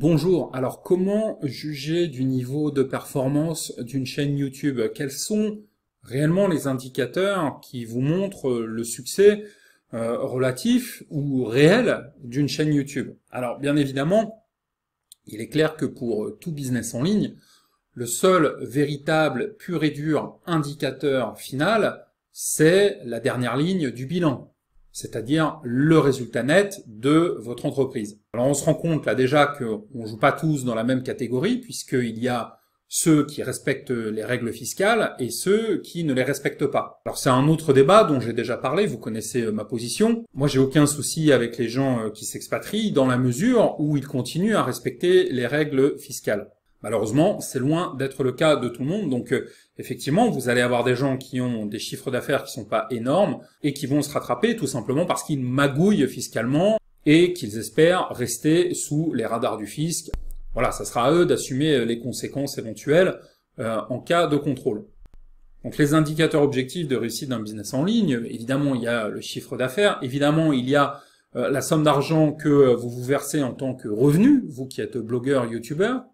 Bonjour, alors comment juger du niveau de performance d'une chaîne YouTube Quels sont réellement les indicateurs qui vous montrent le succès euh, relatif ou réel d'une chaîne YouTube Alors bien évidemment, il est clair que pour euh, tout business en ligne, le seul véritable, pur et dur indicateur final, c'est la dernière ligne du bilan c'est-à-dire le résultat net de votre entreprise. Alors on se rend compte là déjà qu'on ne joue pas tous dans la même catégorie, puisqu'il y a ceux qui respectent les règles fiscales et ceux qui ne les respectent pas. Alors c'est un autre débat dont j'ai déjà parlé, vous connaissez euh, ma position. Moi j'ai aucun souci avec les gens euh, qui s'expatrient dans la mesure où ils continuent à respecter les règles fiscales. Malheureusement, c'est loin d'être le cas de tout le monde. Donc, euh, effectivement, vous allez avoir des gens qui ont des chiffres d'affaires qui sont pas énormes et qui vont se rattraper tout simplement parce qu'ils magouillent fiscalement et qu'ils espèrent rester sous les radars du fisc. Voilà, ça sera à eux d'assumer euh, les conséquences éventuelles euh, en cas de contrôle. Donc les indicateurs objectifs de réussite d'un business en ligne, évidemment il y a le chiffre d'affaires, évidemment il y a la somme d'argent que vous vous versez en tant que revenu, vous qui êtes blogueur, youtubeur,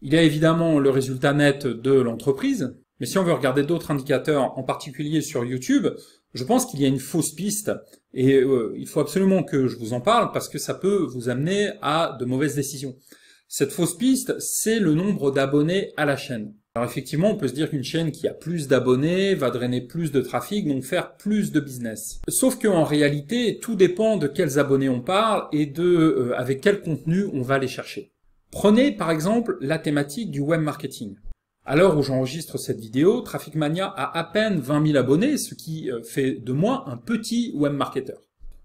il y a évidemment le résultat net de l'entreprise, mais si on veut regarder d'autres indicateurs, en particulier sur YouTube, je pense qu'il y a une fausse piste et euh, il faut absolument que je vous en parle parce que ça peut vous amener à de mauvaises décisions. Cette fausse piste, c'est le nombre d'abonnés à la chaîne. Alors effectivement, on peut se dire qu'une chaîne qui a plus d'abonnés va drainer plus de trafic, donc faire plus de business. Sauf qu'en réalité, tout dépend de quels abonnés on parle et de euh, avec quel contenu on va les chercher. Prenez par exemple la thématique du web marketing. À l'heure où j'enregistre cette vidéo, Traffic Mania a à peine 20 000 abonnés, ce qui euh, fait de moi un petit web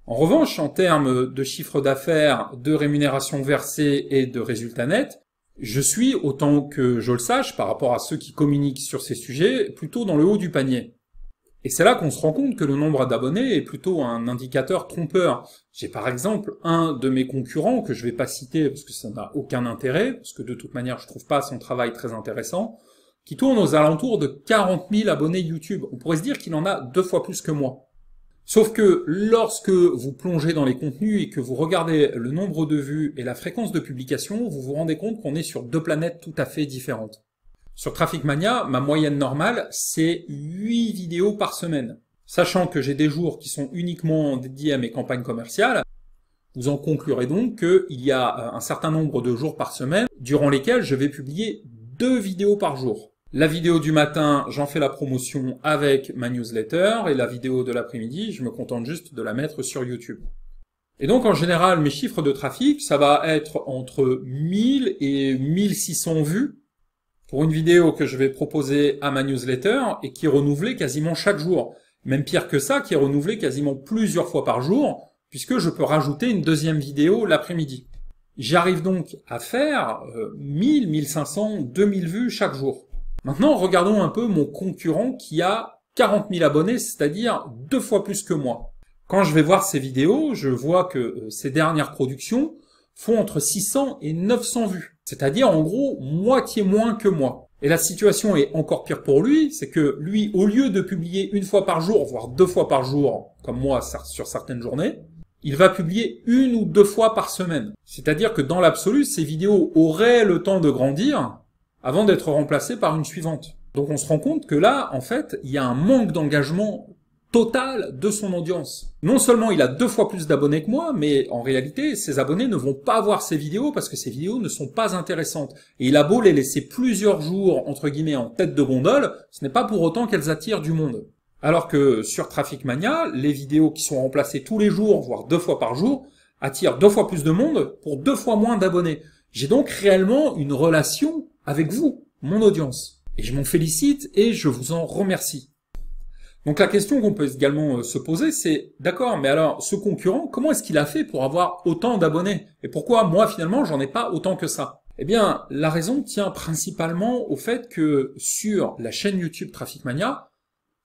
En revanche, en termes de chiffre d'affaires, de rémunération versée et de résultats nets, je suis, autant que je le sache, par rapport à ceux qui communiquent sur ces sujets, plutôt dans le haut du panier. Et c'est là qu'on se rend compte que le nombre d'abonnés est plutôt un indicateur trompeur. J'ai par exemple un de mes concurrents que je vais pas citer parce que ça n'a aucun intérêt, parce que de toute manière je trouve pas son travail très intéressant, qui tourne aux alentours de 40 000 abonnés YouTube. On pourrait se dire qu'il en a deux fois plus que moi. Sauf que lorsque vous plongez dans les contenus et que vous regardez le nombre de vues et la fréquence de publication, vous vous rendez compte qu'on est sur deux planètes tout à fait différentes. Sur Traffic Mania, ma moyenne normale, c'est 8 vidéos par semaine. Sachant que j'ai des jours qui sont uniquement dédiés à mes campagnes commerciales, vous en conclurez donc qu'il y a euh, un certain nombre de jours par semaine durant lesquels je vais publier deux vidéos par jour. La vidéo du matin, j'en fais la promotion avec ma newsletter et la vidéo de l'après-midi, je me contente juste de la mettre sur YouTube. Et donc en général, mes chiffres de trafic, ça va être entre 1000 et 1600 vues pour une vidéo que je vais proposer à ma newsletter et qui est renouvelée quasiment chaque jour. Même pire que ça, qui est renouvelée quasiment plusieurs fois par jour, puisque je peux rajouter une deuxième vidéo l'après-midi. J'arrive donc à faire 1000, 1500, 2000 vues chaque jour. Maintenant, regardons un peu mon concurrent qui a 40 000 abonnés, c'est-à-dire deux fois plus que moi. Quand je vais voir ses vidéos, je vois que ses euh, dernières productions font entre 600 et 900 vues. C'est-à-dire en gros moitié moins que moi. Et la situation est encore pire pour lui, c'est que lui, au lieu de publier une fois par jour, voire deux fois par jour, comme moi sur certaines journées, il va publier une ou deux fois par semaine. C'est-à-dire que dans l'absolu, ces vidéos auraient le temps de grandir avant d'être remplacées par une suivante. Donc on se rend compte que là, en fait, il y a un manque d'engagement total de son audience. Non seulement il a deux fois plus d'abonnés que moi, mais en réalité, ses abonnés ne vont pas voir ses vidéos parce que ses vidéos ne sont pas intéressantes. Et il a beau les laisser plusieurs jours, entre guillemets, en tête de gondole, ce n'est pas pour autant qu'elles attirent du monde. Alors que sur Traffic Mania, les vidéos qui sont remplacées tous les jours, voire deux fois par jour, attirent deux fois plus de monde pour deux fois moins d'abonnés. J'ai donc réellement une relation avec vous, mon audience. Et je m'en félicite et je vous en remercie. Donc la question qu'on peut également euh, se poser, c'est d'accord, mais alors ce concurrent, comment est-ce qu'il a fait pour avoir autant d'abonnés Et pourquoi moi finalement j'en ai pas autant que ça Eh bien la raison tient principalement au fait que sur la chaîne YouTube Traffic Mania,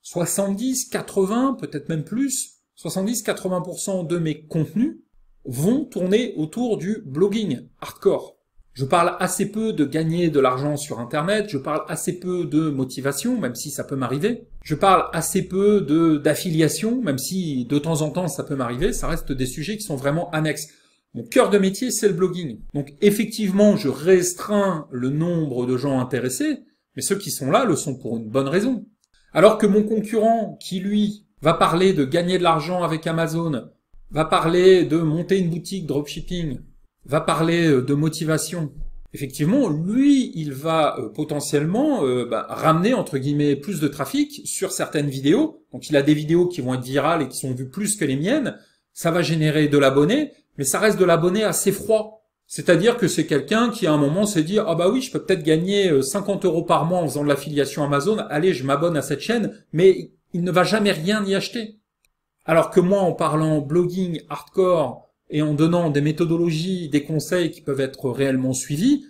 70, 80, peut-être même plus, 70-80% de mes contenus vont tourner autour du blogging hardcore. Je parle assez peu de gagner de l'argent sur Internet, je parle assez peu de motivation, même si ça peut m'arriver. Je parle assez peu d'affiliation, même si de temps en temps ça peut m'arriver, ça reste des sujets qui sont vraiment annexes. Mon cœur de métier, c'est le blogging. Donc effectivement, je restreins le nombre de gens intéressés, mais ceux qui sont là le sont pour une bonne raison. Alors que mon concurrent, qui lui, va parler de gagner de l'argent avec Amazon, va parler de monter une boutique dropshipping, va parler euh, de motivation. Effectivement, lui, il va euh, potentiellement euh, bah, ramener entre guillemets plus de trafic sur certaines vidéos. Donc, il a des vidéos qui vont être virales et qui sont vues plus que les miennes. Ça va générer de l'abonné, mais ça reste de l'abonné assez froid. C'est-à-dire que c'est quelqu'un qui à un moment s'est dit ah bah oui je peux peut-être gagner 50 euros par mois en faisant de l'affiliation Amazon allez je m'abonne à cette chaîne mais il ne va jamais rien y acheter alors que moi en parlant blogging hardcore et en donnant des méthodologies, des conseils qui peuvent être réellement suivis,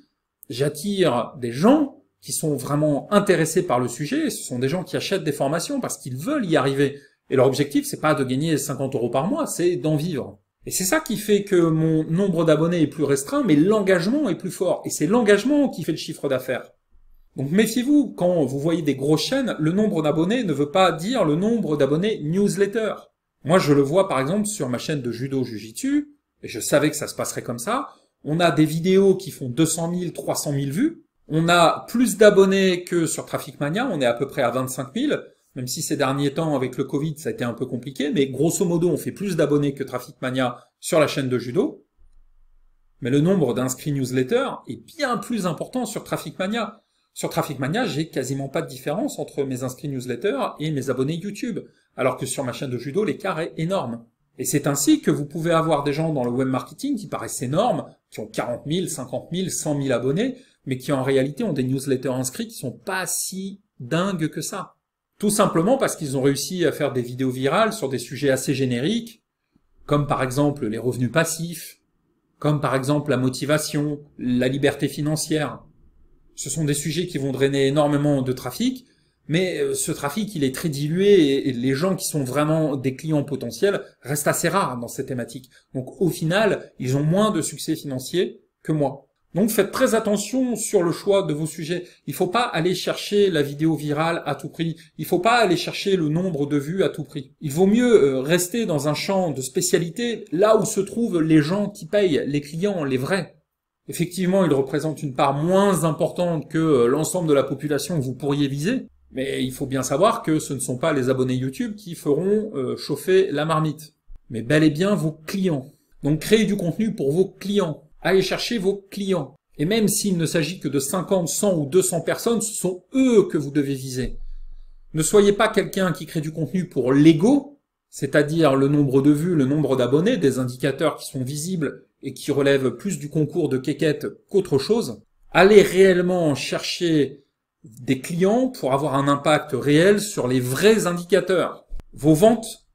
j'attire des gens qui sont vraiment intéressés par le sujet. Ce sont des gens qui achètent des formations parce qu'ils veulent y arriver. Et leur objectif, c'est pas de gagner 50 euros par mois, c'est d'en vivre. Et c'est ça qui fait que mon nombre d'abonnés est plus restreint, mais l'engagement est plus fort. Et c'est l'engagement qui fait le chiffre d'affaires. Donc méfiez-vous, quand vous voyez des grosses chaînes, le nombre d'abonnés ne veut pas dire le nombre d'abonnés newsletter. Moi, je le vois par exemple sur ma chaîne de judo jujitsu, et je savais que ça se passerait comme ça. On a des vidéos qui font 200 000, 300 000 vues. On a plus d'abonnés que sur Traffic Mania. On est à peu près à 25 000, même si ces derniers temps avec le Covid, ça a été un peu compliqué. Mais grosso modo, on fait plus d'abonnés que Traffic Mania sur la chaîne de judo. Mais le nombre d'inscrits newsletter est bien plus important sur Traffic Mania. Sur Traffic Mania, j'ai quasiment pas de différence entre mes inscrits newsletter et mes abonnés YouTube alors que sur ma chaîne de judo, l'écart est énorme. Et c'est ainsi que vous pouvez avoir des gens dans le web marketing qui paraissent énormes, qui ont 40 000, 50 000, 100 000 abonnés, mais qui en réalité ont des newsletters inscrits qui sont pas si dingues que ça. Tout simplement parce qu'ils ont réussi à faire des vidéos virales sur des sujets assez génériques, comme par exemple les revenus passifs, comme par exemple la motivation, la liberté financière. Ce sont des sujets qui vont drainer énormément de trafic, mais euh, ce trafic, il est très dilué et, les gens qui sont vraiment des clients potentiels restent assez rares dans ces thématiques. Donc au final, ils ont moins de succès financier que moi. Donc faites très attention sur le choix de vos sujets. Il ne faut pas aller chercher la vidéo virale à tout prix. Il ne faut pas aller chercher le nombre de vues à tout prix. Il vaut mieux euh, rester dans un champ de spécialité, là où se trouvent les gens qui payent, les clients, les vrais. Effectivement, ils représentent une part moins importante que euh, l'ensemble de la population que vous pourriez viser, mais il faut bien savoir que ce ne sont pas les abonnés YouTube qui feront euh, chauffer la marmite, mais bel et bien vos clients. Donc créez du contenu pour vos clients. Allez chercher vos clients. Et même s'il ne s'agit que de 50, 100 ou 200 personnes, ce sont eux que vous devez viser. Ne soyez pas quelqu'un qui crée du contenu pour l'ego, c'est-à-dire le nombre de vues, le nombre d'abonnés, des indicateurs qui sont visibles et qui relèvent plus du concours de quéquette qu'autre chose. Allez réellement chercher des clients pour avoir un impact réel sur les vrais indicateurs, vos ventes,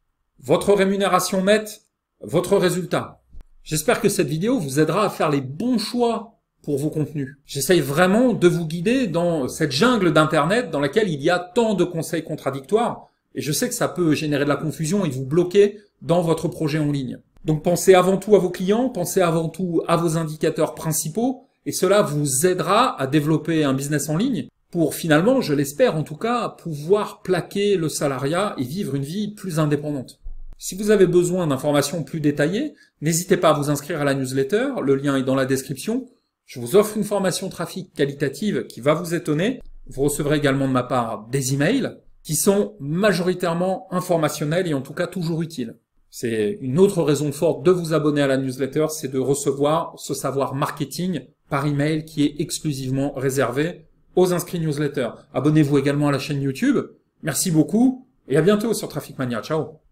votre rémunération nette, votre résultat. J'espère que cette vidéo vous aidera à faire les bons choix pour vos contenus. J'essaye vraiment de vous guider dans cette jungle d'Internet dans laquelle il y a tant de conseils contradictoires et je sais que ça peut générer de la confusion et vous bloquer dans votre projet en ligne. Donc pensez avant tout à vos clients, pensez avant tout à vos indicateurs principaux et cela vous aidera à développer un business en ligne pour finalement, je l'espère en tout cas, pouvoir plaquer le salariat et vivre une vie plus indépendante. Si vous avez besoin d'informations plus détaillées, n'hésitez pas à vous inscrire à la newsletter, le lien est dans la description. Je vous offre une formation trafic qualitative qui va vous étonner. Vous recevrez également de ma part des emails qui sont majoritairement informationnels et en tout cas toujours utiles. C'est une autre raison forte de vous abonner à la newsletter, c'est de recevoir ce savoir marketing par email qui est exclusivement réservé aux inscrits newsletter. Abonnez-vous également à la chaîne YouTube. Merci beaucoup et à bientôt sur Traffic Mania. Ciao